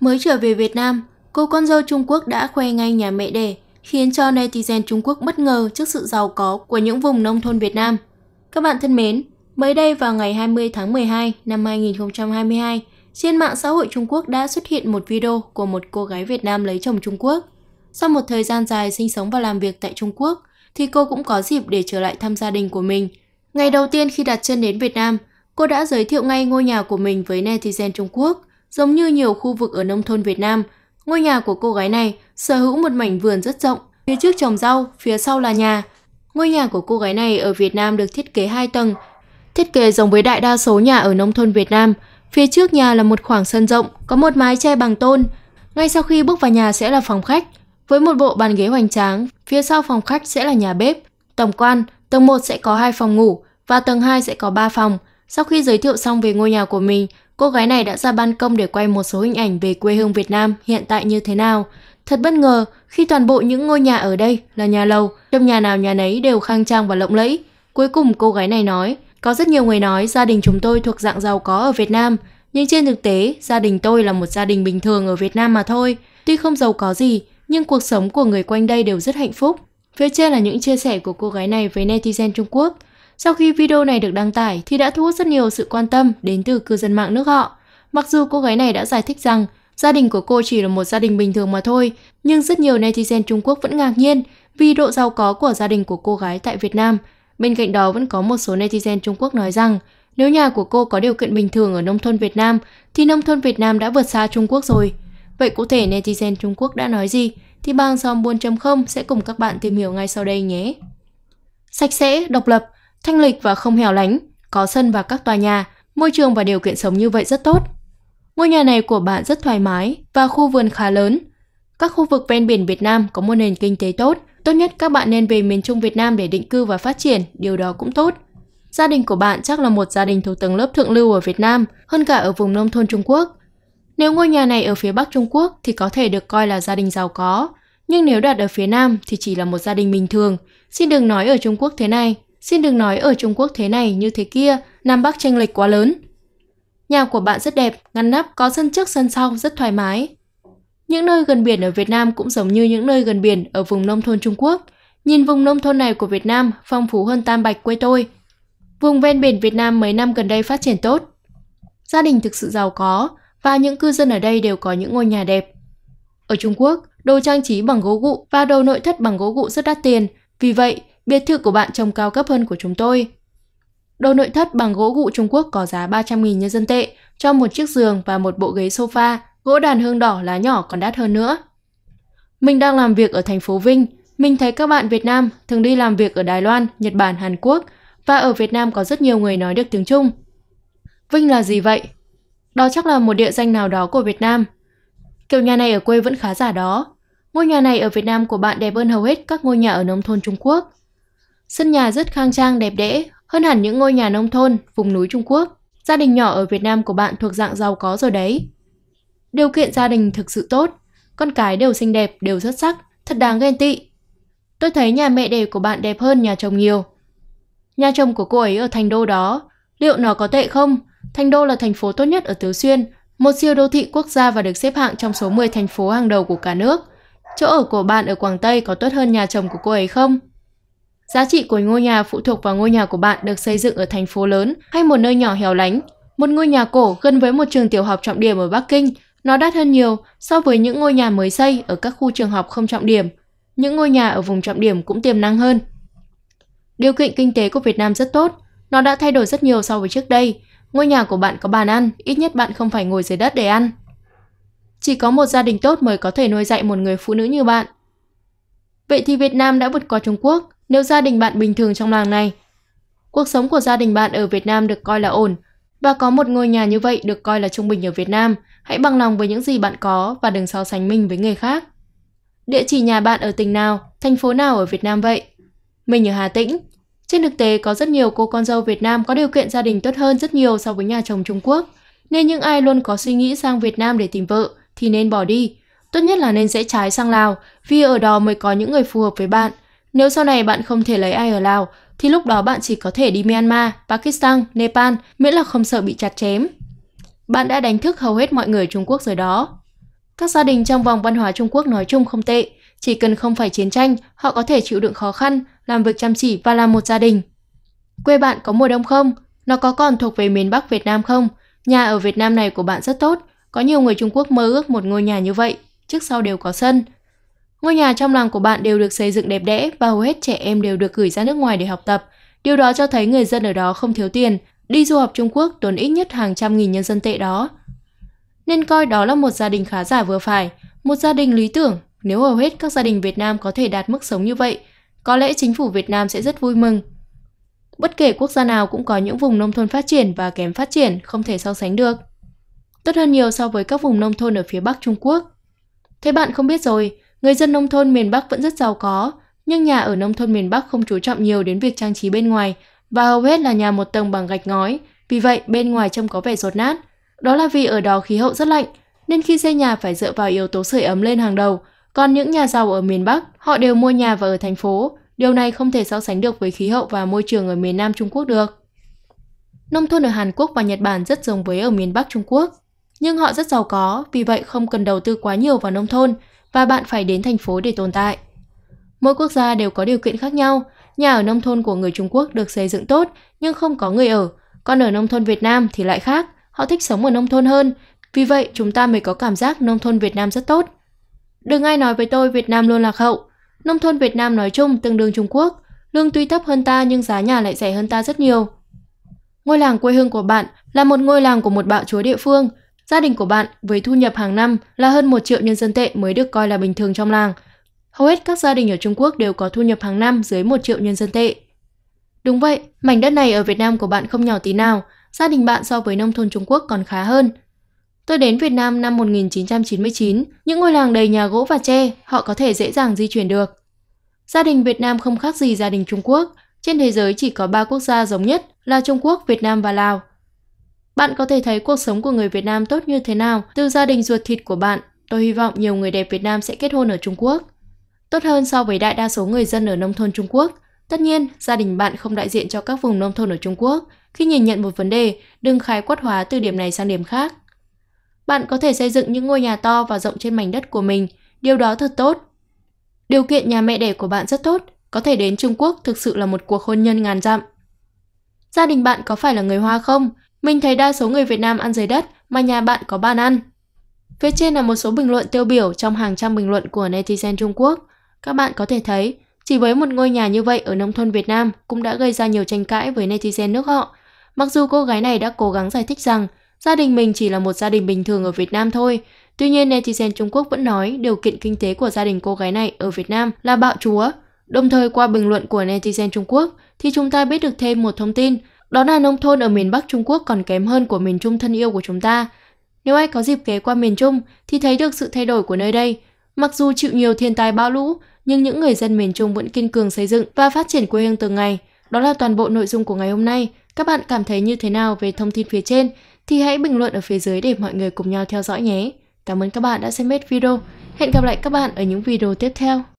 Mới trở về Việt Nam, cô con dâu Trung Quốc đã khoe ngay nhà mẹ đẻ, khiến cho netizen Trung Quốc bất ngờ trước sự giàu có của những vùng nông thôn Việt Nam. Các bạn thân mến, mới đây vào ngày 20 tháng 12 năm 2022, trên mạng xã hội Trung Quốc đã xuất hiện một video của một cô gái Việt Nam lấy chồng Trung Quốc. Sau một thời gian dài sinh sống và làm việc tại Trung Quốc, thì cô cũng có dịp để trở lại thăm gia đình của mình. Ngày đầu tiên khi đặt chân đến Việt Nam, cô đã giới thiệu ngay ngôi nhà của mình với netizen Trung Quốc. Giống như nhiều khu vực ở nông thôn Việt Nam, ngôi nhà của cô gái này sở hữu một mảnh vườn rất rộng, phía trước trồng rau, phía sau là nhà. Ngôi nhà của cô gái này ở Việt Nam được thiết kế 2 tầng, thiết kế giống với đại đa số nhà ở nông thôn Việt Nam. Phía trước nhà là một khoảng sân rộng, có một mái che bằng tôn. Ngay sau khi bước vào nhà sẽ là phòng khách, với một bộ bàn ghế hoành tráng, phía sau phòng khách sẽ là nhà bếp. Tổng quan, tầng 1 sẽ có 2 phòng ngủ và tầng 2 sẽ có 3 phòng. Sau khi giới thiệu xong về ngôi nhà của mình, Cô gái này đã ra ban công để quay một số hình ảnh về quê hương Việt Nam hiện tại như thế nào. Thật bất ngờ khi toàn bộ những ngôi nhà ở đây là nhà lầu, trong nhà nào nhà nấy đều khang trang và lộng lẫy. Cuối cùng cô gái này nói, có rất nhiều người nói gia đình chúng tôi thuộc dạng giàu có ở Việt Nam, nhưng trên thực tế gia đình tôi là một gia đình bình thường ở Việt Nam mà thôi. Tuy không giàu có gì, nhưng cuộc sống của người quanh đây đều rất hạnh phúc. Phía trên là những chia sẻ của cô gái này với netizen Trung Quốc – sau khi video này được đăng tải thì đã thu hút rất nhiều sự quan tâm đến từ cư dân mạng nước họ. Mặc dù cô gái này đã giải thích rằng gia đình của cô chỉ là một gia đình bình thường mà thôi, nhưng rất nhiều netizen Trung Quốc vẫn ngạc nhiên vì độ giàu có của gia đình của cô gái tại Việt Nam. Bên cạnh đó vẫn có một số netizen Trung Quốc nói rằng nếu nhà của cô có điều kiện bình thường ở nông thôn Việt Nam thì nông thôn Việt Nam đã vượt xa Trung Quốc rồi. Vậy cụ thể netizen Trung Quốc đã nói gì thì bang Som 4.0 sẽ cùng các bạn tìm hiểu ngay sau đây nhé. Sạch sẽ, độc lập – thanh lịch và không hẻo lánh, có sân và các tòa nhà, môi trường và điều kiện sống như vậy rất tốt. Ngôi nhà này của bạn rất thoải mái và khu vườn khá lớn. Các khu vực ven biển Việt Nam có một nền kinh tế tốt, tốt nhất các bạn nên về miền Trung Việt Nam để định cư và phát triển, điều đó cũng tốt. Gia đình của bạn chắc là một gia đình thuộc tầng lớp thượng lưu ở Việt Nam, hơn cả ở vùng nông thôn Trung Quốc. Nếu ngôi nhà này ở phía Bắc Trung Quốc thì có thể được coi là gia đình giàu có, nhưng nếu đặt ở phía Nam thì chỉ là một gia đình bình thường. Xin đừng nói ở Trung Quốc thế này, Xin đừng nói ở Trung Quốc thế này như thế kia, Nam Bắc tranh lệch quá lớn. Nhà của bạn rất đẹp, ngăn nắp, có sân trước sân sau, rất thoải mái. Những nơi gần biển ở Việt Nam cũng giống như những nơi gần biển ở vùng nông thôn Trung Quốc. Nhìn vùng nông thôn này của Việt Nam phong phú hơn Tam Bạch quê tôi. Vùng ven biển Việt Nam mấy năm gần đây phát triển tốt. Gia đình thực sự giàu có và những cư dân ở đây đều có những ngôi nhà đẹp. Ở Trung Quốc, đồ trang trí bằng gỗ gụ và đồ nội thất bằng gỗ gụ rất đắt tiền. Vì vậy, biệt thự của bạn trông cao cấp hơn của chúng tôi. Đồ nội thất bằng gỗ gụ Trung Quốc có giá 300.000 nhân dân tệ cho một chiếc giường và một bộ ghế sofa, gỗ đàn hương đỏ lá nhỏ còn đắt hơn nữa. Mình đang làm việc ở thành phố Vinh. Mình thấy các bạn Việt Nam thường đi làm việc ở Đài Loan, Nhật Bản, Hàn Quốc và ở Việt Nam có rất nhiều người nói được tiếng Trung. Vinh là gì vậy? Đó chắc là một địa danh nào đó của Việt Nam. Kiểu nhà này ở quê vẫn khá giả đó. Ngôi nhà này ở Việt Nam của bạn đẹp hơn hầu hết các ngôi nhà ở nông thôn Trung Quốc. Sân nhà rất khang trang đẹp đẽ, hơn hẳn những ngôi nhà nông thôn, vùng núi Trung Quốc. Gia đình nhỏ ở Việt Nam của bạn thuộc dạng giàu có rồi đấy. Điều kiện gia đình thực sự tốt, con cái đều xinh đẹp, đều xuất sắc, thật đáng ghen tị. Tôi thấy nhà mẹ đẻ của bạn đẹp hơn nhà chồng nhiều. Nhà chồng của cô ấy ở thành đô đó, liệu nó có tệ không? Thành đô là thành phố tốt nhất ở Tứ Xuyên, một siêu đô thị quốc gia và được xếp hạng trong số 10 thành phố hàng đầu của cả nước. Chỗ ở của bạn ở Quảng Tây có tốt hơn nhà chồng của cô ấy không? Giá trị của ngôi nhà phụ thuộc vào ngôi nhà của bạn được xây dựng ở thành phố lớn hay một nơi nhỏ hẻo lánh. Một ngôi nhà cổ gần với một trường tiểu học trọng điểm ở Bắc Kinh, nó đắt hơn nhiều so với những ngôi nhà mới xây ở các khu trường học không trọng điểm. Những ngôi nhà ở vùng trọng điểm cũng tiềm năng hơn. Điều kiện kinh tế của Việt Nam rất tốt, nó đã thay đổi rất nhiều so với trước đây. Ngôi nhà của bạn có bàn ăn, ít nhất bạn không phải ngồi dưới đất để ăn. Chỉ có một gia đình tốt mới có thể nuôi dạy một người phụ nữ như bạn. Vậy thì Việt Nam đã vượt qua Trung Quốc, nếu gia đình bạn bình thường trong làng này, cuộc sống của gia đình bạn ở Việt Nam được coi là ổn và có một ngôi nhà như vậy được coi là trung bình ở Việt Nam, hãy bằng lòng với những gì bạn có và đừng so sánh mình với người khác. Địa chỉ nhà bạn ở tỉnh nào, thành phố nào ở Việt Nam vậy? Mình ở Hà Tĩnh. Trên thực tế có rất nhiều cô con dâu Việt Nam có điều kiện gia đình tốt hơn rất nhiều so với nhà chồng Trung Quốc, nên những ai luôn có suy nghĩ sang Việt Nam để tìm vợ thì nên bỏ đi. Tốt nhất là nên dễ trái sang Lào, vì ở đó mới có những người phù hợp với bạn – nếu sau này bạn không thể lấy ai ở Lào, thì lúc đó bạn chỉ có thể đi Myanmar, Pakistan, Nepal, miễn là không sợ bị chặt chém. Bạn đã đánh thức hầu hết mọi người Trung Quốc rồi đó. Các gia đình trong vòng văn hóa Trung Quốc nói chung không tệ, chỉ cần không phải chiến tranh, họ có thể chịu đựng khó khăn, làm việc chăm chỉ và làm một gia đình. Quê bạn có mùa đông không? Nó có còn thuộc về miền Bắc Việt Nam không? Nhà ở Việt Nam này của bạn rất tốt, có nhiều người Trung Quốc mơ ước một ngôi nhà như vậy, trước sau đều có sân, Ngôi nhà trong làng của bạn đều được xây dựng đẹp đẽ và hầu hết trẻ em đều được gửi ra nước ngoài để học tập. Điều đó cho thấy người dân ở đó không thiếu tiền, đi du học Trung Quốc tốn ít nhất hàng trăm nghìn nhân dân tệ đó. Nên coi đó là một gia đình khá giả vừa phải, một gia đình lý tưởng. Nếu hầu hết các gia đình Việt Nam có thể đạt mức sống như vậy, có lẽ chính phủ Việt Nam sẽ rất vui mừng. Bất kể quốc gia nào cũng có những vùng nông thôn phát triển và kém phát triển, không thể so sánh được. Tốt hơn nhiều so với các vùng nông thôn ở phía Bắc Trung Quốc. Thế bạn không biết rồi, Người dân nông thôn miền Bắc vẫn rất giàu có, nhưng nhà ở nông thôn miền Bắc không chú trọng nhiều đến việc trang trí bên ngoài và hầu hết là nhà một tầng bằng gạch ngói, vì vậy bên ngoài trông có vẻ rột nát. Đó là vì ở đó khí hậu rất lạnh, nên khi xây nhà phải dựa vào yếu tố sưởi ấm lên hàng đầu. Còn những nhà giàu ở miền Bắc, họ đều mua nhà và ở thành phố. Điều này không thể so sánh được với khí hậu và môi trường ở miền Nam Trung Quốc được. Nông thôn ở Hàn Quốc và Nhật Bản rất giống với ở miền Bắc Trung Quốc, nhưng họ rất giàu có, vì vậy không cần đầu tư quá nhiều vào nông thôn, và bạn phải đến thành phố để tồn tại. Mỗi quốc gia đều có điều kiện khác nhau, nhà ở nông thôn của người Trung Quốc được xây dựng tốt nhưng không có người ở, còn ở nông thôn Việt Nam thì lại khác, họ thích sống ở nông thôn hơn, vì vậy chúng ta mới có cảm giác nông thôn Việt Nam rất tốt. Đừng ai nói với tôi Việt Nam luôn lạc hậu, nông thôn Việt Nam nói chung tương đương Trung Quốc, lương tuy thấp hơn ta nhưng giá nhà lại rẻ hơn ta rất nhiều. Ngôi làng quê hương của bạn là một ngôi làng của một bạo chúa địa phương, Gia đình của bạn với thu nhập hàng năm là hơn 1 triệu nhân dân tệ mới được coi là bình thường trong làng. Hầu hết các gia đình ở Trung Quốc đều có thu nhập hàng năm dưới 1 triệu nhân dân tệ. Đúng vậy, mảnh đất này ở Việt Nam của bạn không nhỏ tí nào, gia đình bạn so với nông thôn Trung Quốc còn khá hơn. Tôi đến Việt Nam năm 1999, những ngôi làng đầy nhà gỗ và tre, họ có thể dễ dàng di chuyển được. Gia đình Việt Nam không khác gì gia đình Trung Quốc, trên thế giới chỉ có 3 quốc gia giống nhất là Trung Quốc, Việt Nam và Lào. Bạn có thể thấy cuộc sống của người Việt Nam tốt như thế nào từ gia đình ruột thịt của bạn. Tôi hy vọng nhiều người đẹp Việt Nam sẽ kết hôn ở Trung Quốc. Tốt hơn so với đại đa số người dân ở nông thôn Trung Quốc. Tất nhiên, gia đình bạn không đại diện cho các vùng nông thôn ở Trung Quốc. Khi nhìn nhận một vấn đề, đừng khái quát hóa từ điểm này sang điểm khác. Bạn có thể xây dựng những ngôi nhà to và rộng trên mảnh đất của mình, điều đó thật tốt. Điều kiện nhà mẹ đẻ của bạn rất tốt, có thể đến Trung Quốc thực sự là một cuộc hôn nhân ngàn dặm. Gia đình bạn có phải là người Hoa không? Mình thấy đa số người Việt Nam ăn dưới đất mà nhà bạn có bàn ăn. Phía trên là một số bình luận tiêu biểu trong hàng trăm bình luận của netizen Trung Quốc. Các bạn có thể thấy, chỉ với một ngôi nhà như vậy ở nông thôn Việt Nam cũng đã gây ra nhiều tranh cãi với netizen nước họ. Mặc dù cô gái này đã cố gắng giải thích rằng gia đình mình chỉ là một gia đình bình thường ở Việt Nam thôi, tuy nhiên netizen Trung Quốc vẫn nói điều kiện kinh tế của gia đình cô gái này ở Việt Nam là bạo chúa. Đồng thời qua bình luận của netizen Trung Quốc thì chúng ta biết được thêm một thông tin đó là nông thôn ở miền Bắc Trung Quốc còn kém hơn của miền Trung thân yêu của chúng ta. Nếu ai có dịp ghé qua miền Trung thì thấy được sự thay đổi của nơi đây. Mặc dù chịu nhiều thiên tai bão lũ, nhưng những người dân miền Trung vẫn kiên cường xây dựng và phát triển quê hương từng ngày. Đó là toàn bộ nội dung của ngày hôm nay. Các bạn cảm thấy như thế nào về thông tin phía trên thì hãy bình luận ở phía dưới để mọi người cùng nhau theo dõi nhé. Cảm ơn các bạn đã xem hết video. Hẹn gặp lại các bạn ở những video tiếp theo.